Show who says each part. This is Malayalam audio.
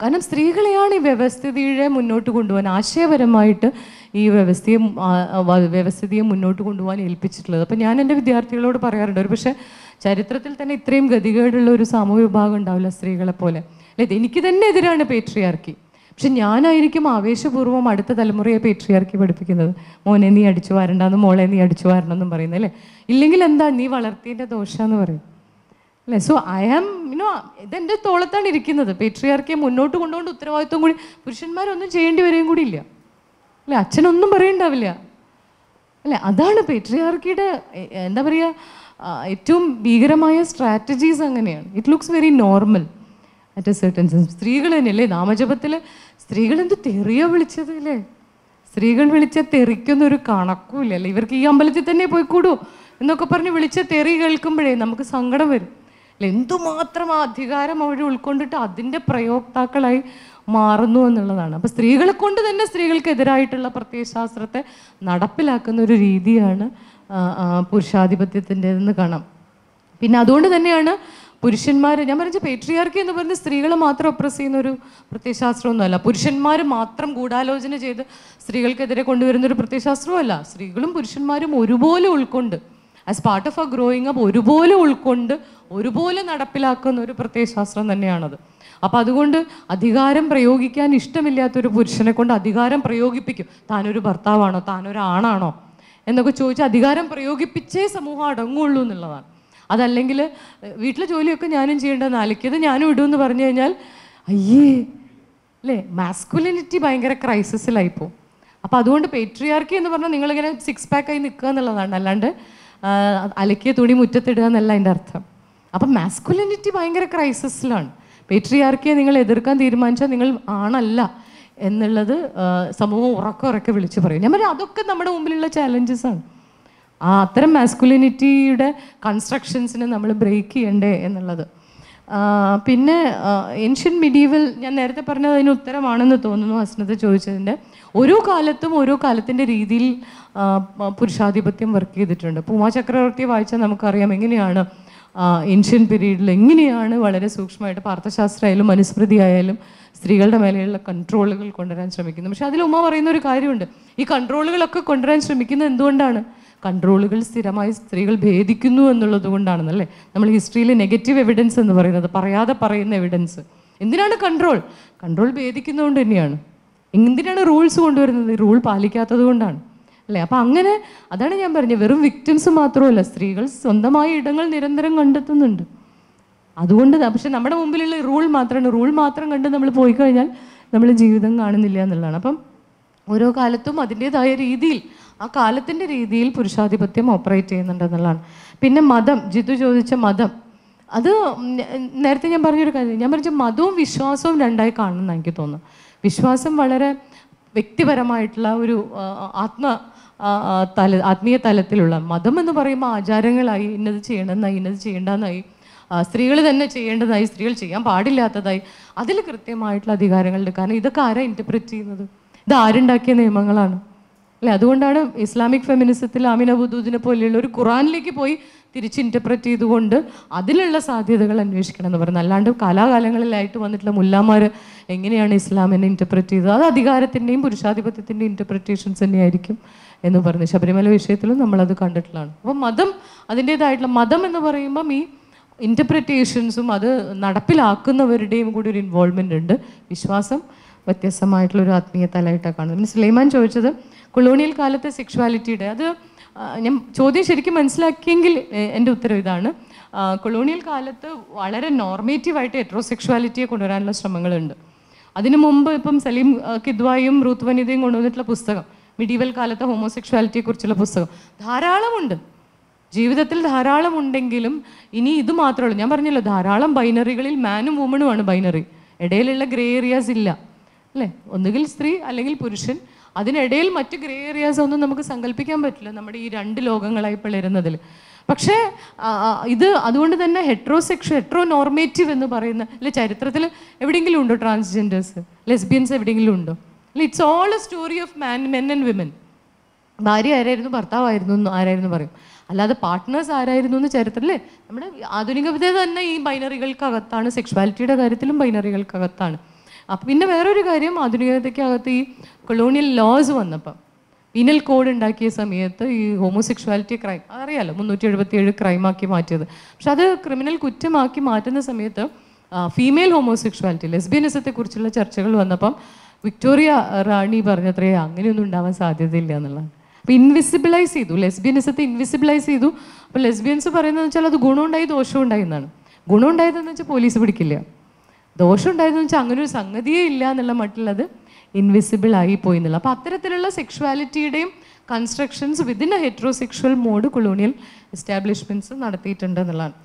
Speaker 1: കാരണം സ്ത്രീകളെയാണ് ഈ വ്യവസ്ഥിതിയെ മുന്നോട്ട് കൊണ്ടുപോകാൻ ആശയപരമായിട്ട് ഈ വ്യവസ്ഥയെ വ്യവസ്ഥിതിയെ മുന്നോട്ട് കൊണ്ടുപോകാൻ ഏൽപ്പിച്ചിട്ടുള്ളത് അപ്പം ഞാൻ എൻ്റെ വിദ്യാർത്ഥികളോട് പറയാറുണ്ട് ഒരു പക്ഷേ ചരിത്രത്തിൽ തന്നെ ഇത്രയും ഗതികേടുള്ള ഒരു സാമൂഹ്യ വിഭാഗം ഉണ്ടാവില്ല സ്ത്രീകളെ പോലെ അല്ലേ എനിക്ക് തന്നെ എതിരാണ് പേട്രിയാർക്കി പക്ഷെ ഞാനായിരിക്കും ആവേശപൂർവ്വം അടുത്ത തലമുറയെ പേട്രിയാർക്കി പഠിപ്പിക്കുന്നത് മോനെ നീ അടിച്ചു വരണ്ടെന്നും മോളെ നീ അടിച്ചു വരണമെന്നും പറയുന്നത് അല്ലേ ഇല്ലെങ്കിൽ എന്താ നീ വളർത്തിയതിൻ്റെ ദോഷമെന്ന് പറയും അല്ലേ സോ ഐ ആം യുനോ ഇതെൻ്റെ തോളത്താണ് ഇരിക്കുന്നത് പേട്രിയാർക്കെ മുന്നോട്ട് കൊണ്ടുകൊണ്ട് ഉത്തരവാദിത്വം കൂടി പുരുഷന്മാരൊന്നും ചെയ്യേണ്ടി വരികയും കൂടി ഇല്ല അല്ലേ അച്ഛനൊന്നും പറയണ്ടാവില്ല അല്ലേ അതാണ് പേട്രിയാർക്കിയുടെ എന്താ പറയുക ഏറ്റവും ഭീകരമായ സ്ട്രാറ്റജീസ് അങ്ങനെയാണ് it looks very normal at a certain sense സ്ത്രീകൾ തന്നെയല്ലേ നാമജപത്തിൽ സ്ത്രീകൾ എന്ത് തെറിയോ വിളിച്ചത് അല്ലേ സ്ത്രീകൾ വിളിച്ച തെറിക്കൊന്നൊരു കണക്കുമില്ല അല്ലേ ഇവർക്ക് ഈ അമ്പലത്തിൽ തന്നെ പോയിക്കൂടൂ എന്നൊക്കെ പറഞ്ഞ് വിളിച്ച തെറി കേൾക്കുമ്പോഴേ നമുക്ക് സങ്കടം വരും എന്തുമാത്രം അധികാരം അവർ ഉൾക്കൊണ്ടിട്ട് അതിൻ്റെ പ്രയോക്താക്കളായി മാറുന്നു എന്നുള്ളതാണ് അപ്പോൾ സ്ത്രീകളെ കൊണ്ട് തന്നെ സ്ത്രീകൾക്കെതിരായിട്ടുള്ള പ്രത്യയശാസ്ത്രത്തെ നടപ്പിലാക്കുന്ന ഒരു രീതിയാണ് പുരുഷാധിപത്യത്തിൻ്റെതെന്ന് കാണാം പിന്നെ അതുകൊണ്ട് തന്നെയാണ് പുരുഷന്മാർ ഞാൻ പറഞ്ഞ പേട്രിയാർക്കി എന്ന് പറയുന്നത് സ്ത്രീകളെ മാത്രം ഒപ്രസ് ചെയ്യുന്ന ഒരു പ്രത്യയശാസ്ത്രമൊന്നുമല്ല പുരുഷന്മാർ മാത്രം ഗൂഢാലോചന ചെയ്ത് സ്ത്രീകൾക്കെതിരെ കൊണ്ടുവരുന്ന ഒരു അല്ല സ്ത്രീകളും പുരുഷന്മാരും ഒരുപോലെ ഉൾക്കൊണ്ട് as part of a growing up ഒരുപോലെ ഉൾക്കൊണ്ട് ഒരുപോലെ നടപ്പിലാക്കുന്ന ഒരു പ്രത്യയശാസ്ത്രം തന്നെയാണത് അപ്പം അതുകൊണ്ട് അധികാരം പ്രയോഗിക്കാൻ ഇഷ്ടമില്ലാത്തൊരു പുരുഷനെ കൊണ്ട് അധികാരം പ്രയോഗിപ്പിക്കും താനൊരു ഭർത്താവാണോ താനൊരു ആണാണോ എന്നൊക്കെ ചോദിച്ചാൽ അധികാരം പ്രയോഗിപ്പിച്ചേ സമൂഹം അടങ്ങുള്ളൂ എന്നുള്ളതാണ് അതല്ലെങ്കിൽ വീട്ടിലെ ജോലിയൊക്കെ ഞാനും ചെയ്യേണ്ടതെന്ന് നാലിക്കത് ഞാനും ഇടുമെന്ന് പറഞ്ഞു കഴിഞ്ഞാൽ അയ്യേ അല്ലേ മാസ്കുലിനിറ്റി ഭയങ്കര ക്രൈസിസിലായിപ്പോൾ അപ്പോൾ അതുകൊണ്ട് പേട്രിയാർക്കി എന്ന് പറഞ്ഞാൽ നിങ്ങളിങ്ങനെ സിക്സ് പാക്കായി നിൽക്കുക എന്നുള്ളതാണ് അല്ലാണ്ട് അലക്കിയ തുണി മുറ്റത്തിടുക എന്നല്ല അതിൻ്റെ അർത്ഥം അപ്പം മാസ്കുലിനിറ്റി ഭയങ്കര ക്രൈസിസിലാണ് പേട്രിയാർക്കിയെ നിങ്ങൾ എതിർക്കാൻ തീരുമാനിച്ചാൽ നിങ്ങൾ ആണല്ല എന്നുള്ളത് സമൂഹം ഉറക്കെ ഉറക്കെ വിളിച്ചു പറയും ഞാൻ പറയും അതൊക്കെ നമ്മുടെ മുമ്പിലുള്ള ചാലഞ്ചസാണ് ആണ് ആ അത്തരം മാസ്കുലിനിറ്റിയുടെ കൺസ്ട്രക്ഷൻസിനെ നമ്മൾ ബ്രേക്ക് ചെയ്യണ്ടേ എന്നുള്ളത് പിന്നെ ഏൻഷ്യൻ മിഡീവൽ ഞാൻ നേരത്തെ പറഞ്ഞത് അതിന് ഉത്തരമാണെന്ന് തോന്നുന്നു അസ്നത്ത് ചോദിച്ചതിൻ്റെ ഓരോ കാലത്തും ഓരോ കാലത്തിൻ്റെ രീതിയിൽ പുരുഷാധിപത്യം വർക്ക് ചെയ്തിട്ടുണ്ട് പൂമാ ചക്രവർത്തി വായിച്ചാൽ നമുക്കറിയാം എങ്ങനെയാണ് ഏൻഷ്യൻ പീരീഡിൽ എങ്ങനെയാണ് വളരെ സൂക്ഷ്മമായിട്ട് പാർത്ഥശാസ്ത്രമായാലും മനുസ്മൃതി ആയാലും സ്ത്രീകളുടെ മേലെയുള്ള കൺട്രോളുകൾ കൊണ്ടുവരാൻ ശ്രമിക്കുന്നത് പക്ഷെ അതിൽ ഉമ്മ പറയുന്ന ഒരു കാര്യമുണ്ട് ഈ കൺട്രോളുകളൊക്കെ കൊണ്ടുവരാൻ ശ്രമിക്കുന്നത് എന്തുകൊണ്ടാണ് കൺട്രോളുകൾ സ്ഥിരമായി സ്ത്രീകൾ ഭേദിക്കുന്നു എന്നുള്ളത് കൊണ്ടാണെന്നല്ലേ നമ്മൾ ഹിസ്റ്ററിയിൽ നെഗറ്റീവ് എവിഡൻസ് എന്ന് പറയുന്നത് പറയാതെ പറയുന്ന എവിഡൻസ് എന്തിനാണ് കൺട്രോൾ കൺട്രോൾ ഭേദിക്കുന്നതുകൊണ്ട് തന്നെയാണ് എന്തിനാണ് റൂൾസ് കൊണ്ടുവരുന്നത് റൂൾ പാലിക്കാത്തത് കൊണ്ടാണ് അല്ലേ അപ്പം അങ്ങനെ അതാണ് ഞാൻ പറഞ്ഞത് വെറും വിക്ടിംസ് മാത്രമല്ല സ്ത്രീകൾ സ്വന്തമായ ഇടങ്ങൾ നിരന്തരം കണ്ടെത്തുന്നുണ്ട് അതുകൊണ്ട് പക്ഷെ നമ്മുടെ മുമ്പിലുള്ള റൂൾ മാത്രമാണ് റൂൾ മാത്രം കണ്ട് നമ്മൾ പോയി കഴിഞ്ഞാൽ നമ്മൾ ജീവിതം കാണുന്നില്ല എന്നുള്ളതാണ് അപ്പം ഓരോ കാലത്തും അതിൻ്റെതായ രീതിയിൽ ആ കാലത്തിൻ്റെ രീതിയിൽ പുരുഷാധിപത്യം ഓപ്പറേറ്റ് ചെയ്യുന്നുണ്ടെന്നുള്ളതാണ് പിന്നെ മതം ജിതു ചോദിച്ച മതം അത് നേരത്തെ ഞാൻ പറഞ്ഞൊരു കാര്യം ഞാൻ പറഞ്ഞ മതവും വിശ്വാസവും രണ്ടായി എന്ന് എനിക്ക് തോന്നുന്നു വിശ്വാസം വളരെ വ്യക്തിപരമായിട്ടുള്ള ഒരു ആത്മ തല ആത്മീയ തലത്തിലുള്ള മതം എന്ന് പറയുമ്പോൾ ആചാരങ്ങളായി ഇന്നത് ചെയ്യണമെന്നായി ഇന്നത് ചെയ്യേണ്ടതെന്നായി സ്ത്രീകൾ തന്നെ ചെയ്യേണ്ടതായി സ്ത്രീകൾ ചെയ്യാൻ പാടില്ലാത്തതായി അതിൽ കൃത്യമായിട്ടുള്ള അധികാരങ്ങളുണ്ട് കാരണം ഇതൊക്കെ ആരാ ഇൻ്റർപ്രറ്റ് ചെയ്യുന്നത് ഇത് ആരുണ്ടാക്കിയ നിയമങ്ങളാണ് അല്ലെ അതുകൊണ്ടാണ് ഇസ്ലാമിക് ഫെമിനിസത്തിൽ ആമിന ബുദൂദിനെ പോലെയുള്ള ഒരു ഖുറാനിലേക്ക് പോയി തിരിച്ച് ഇൻറ്റർപ്രറ്റ് ചെയ്തുകൊണ്ട് അതിലുള്ള സാധ്യതകൾ അന്വേഷിക്കണം എന്ന് പറയുന്നത് അല്ലാണ്ട് കാലാകാലങ്ങളിലായിട്ട് വന്നിട്ടുള്ള മുല്ലാമാർ എങ്ങനെയാണ് ഇസ്ലാമിനെ ഇൻറ്റർപ്രറ്റ് ചെയ്തത് അത് അധികാരത്തിൻ്റെയും പുരുഷാധിപത്യത്തിൻ്റെയും ഇൻറ്റർപ്രറ്റേഷൻസ് തന്നെയായിരിക്കും എന്ന് പറഞ്ഞു ശബരിമല വിഷയത്തിലും നമ്മളത് കണ്ടിട്ടുള്ളതാണ് അപ്പോൾ മതം അതിൻ്റേതായിട്ടുള്ള മതം എന്ന് പറയുമ്പം ഈ ഇൻറ്റർപ്രറ്റേഷൻസും അത് നടപ്പിലാക്കുന്നവരുടെയും കൂടി ഒരു ഇൻവോൾവ്മെൻ്റ് ഉണ്ട് വിശ്വാസം വ്യത്യസ്തമായിട്ടുള്ളൊരു ആത്മീയ തലമായിട്ടാണ് കാണുന്നത് പിന്നെ സുലൈമാൻ ചോദിച്ചത് കൊളോണിയൽ കാലത്തെ സെക്ഷുവാലിറ്റിയുടെ അത് ഞാൻ ചോദ്യം ശരിക്കും മനസ്സിലാക്കിയെങ്കിൽ എൻ്റെ ഉത്തരം ഇതാണ് കൊളോണിയൽ കാലത്ത് വളരെ നോർമേറ്റീവായിട്ട് ഹെട്രോസെക്ഷുവാലിറ്റിയെ കൊണ്ടുവരാനുള്ള ശ്രമങ്ങളുണ്ട് അതിനു മുമ്പ് ഇപ്പം സലീം കിദ്വായും റൂത്ത് വനിതയും കൊണ്ടുവന്നിട്ടുള്ള പുസ്തകം മിഡീവൽ കാലത്തെ ഹോമോസെക്ഷുവാലിറ്റിയെക്കുറിച്ചുള്ള പുസ്തകം ധാരാളമുണ്ട് ജീവിതത്തിൽ ധാരാളം ഉണ്ടെങ്കിലും ഇനി ഇത് മാത്രമേ ഉള്ളൂ ഞാൻ പറഞ്ഞല്ലോ ധാരാളം ബൈനറികളിൽ മാനും വുമണുമാണ് ബൈനറി ഇടയിലുള്ള ഗ്രേ ഏരിയാസ് ഇല്ല അല്ലേ ഒന്നുകിൽ സ്ത്രീ അല്ലെങ്കിൽ പുരുഷൻ അതിനിടയിൽ മറ്റ് ഗ്രേ ഏരിയാസ് ഒന്നും നമുക്ക് സങ്കല്പിക്കാൻ പറ്റില്ല നമ്മുടെ ഈ രണ്ട് ലോകങ്ങളായി പിളരുന്നതിൽ പക്ഷേ ഇത് അതുകൊണ്ട് തന്നെ ഹെട്രോസെക്ഷ ഹെട്രോ നോർമേറ്റീവ് എന്ന് പറയുന്ന അല്ലെ ചരിത്രത്തിൽ എവിടെയെങ്കിലും ഉണ്ടോ ട്രാൻസ്ജെൻഡേഴ്സ് ലെസ്ബിയൻസ് എവിടെയെങ്കിലും ഉണ്ടോ അല്ലെ it's all a story of man men and women ഭാര്യ ആരായിരുന്നു ഭർത്താവായിരുന്നു ആരായിരുന്നു പറയും അല്ലാതെ പാർട്ട്നേഴ്സ് ആരായിരുന്നു എന്ന് ചരിത്രത്തിലേ നമ്മുടെ ആധുനികവിധ തന്നെ ഈ ബൈനറികൾക്കകത്താണ് സെക്ഷുവാലിറ്റിയുടെ കാര്യത്തിലും ബൈനറികൾക്കകത്താണ് അപ്പം പിന്നെ വേറൊരു കാര്യം ആധുനികതയ്ക്കകത്ത് ഈ കൊളോണിയൽ ലോസ് വന്നപ്പം പീനൽ കോഡ് ഉണ്ടാക്കിയ സമയത്ത് ഈ ഹോമോസെക്ഷുവാലിറ്റി ക്രൈം അറിയാലോ മുന്നൂറ്റി എഴുപത്തിയേഴ് ക്രൈമാക്കി മാറ്റിയത് പക്ഷെ അത് ക്രിമിനൽ കുറ്റമാക്കി മാറ്റുന്ന സമയത്ത് ഫീമെയിൽ ഹോമോസെക്ഷുവാലിറ്റി കുറിച്ചുള്ള ചർച്ചകൾ വന്നപ്പം വിക്ടോറിയ റാണി പറഞ്ഞത്രേ അങ്ങനെയൊന്നും ഉണ്ടാവാൻ സാധ്യതയില്ല എന്നുള്ളത് അപ്പം ഇൻവിസിബിലൈസ് ചെയ്തു ലെസ്ബിയനിസത്തെ ഇൻവിസിബിലൈസ് ചെയ്തു അപ്പോൾ ലെസ്ബിയൻസ് പറയുന്നത് വെച്ചാൽ അത് ഗുണമുണ്ടായി ദോഷമുണ്ടായി എന്നാണ് ഗുണമുണ്ടായതെന്ന് വെച്ചാൽ പോലീസ് പിടിക്കില്ല ദോഷം ഉണ്ടായിരുന്നു വെച്ചാൽ അങ്ങനെ ഒരു സംഗതിയേ ഇല്ല എന്നുള്ള മട്ടിലത് ഇൻവിസിബിൾ ആയി പോയി എന്നുള്ള അപ്പോൾ അത്തരത്തിലുള്ള സെക്ഷുവാലിറ്റിയുടെയും constructions within a heterosexual mode colonial establishments നടത്തിയിട്ടുണ്ട് എന്നുള്ളതാണ്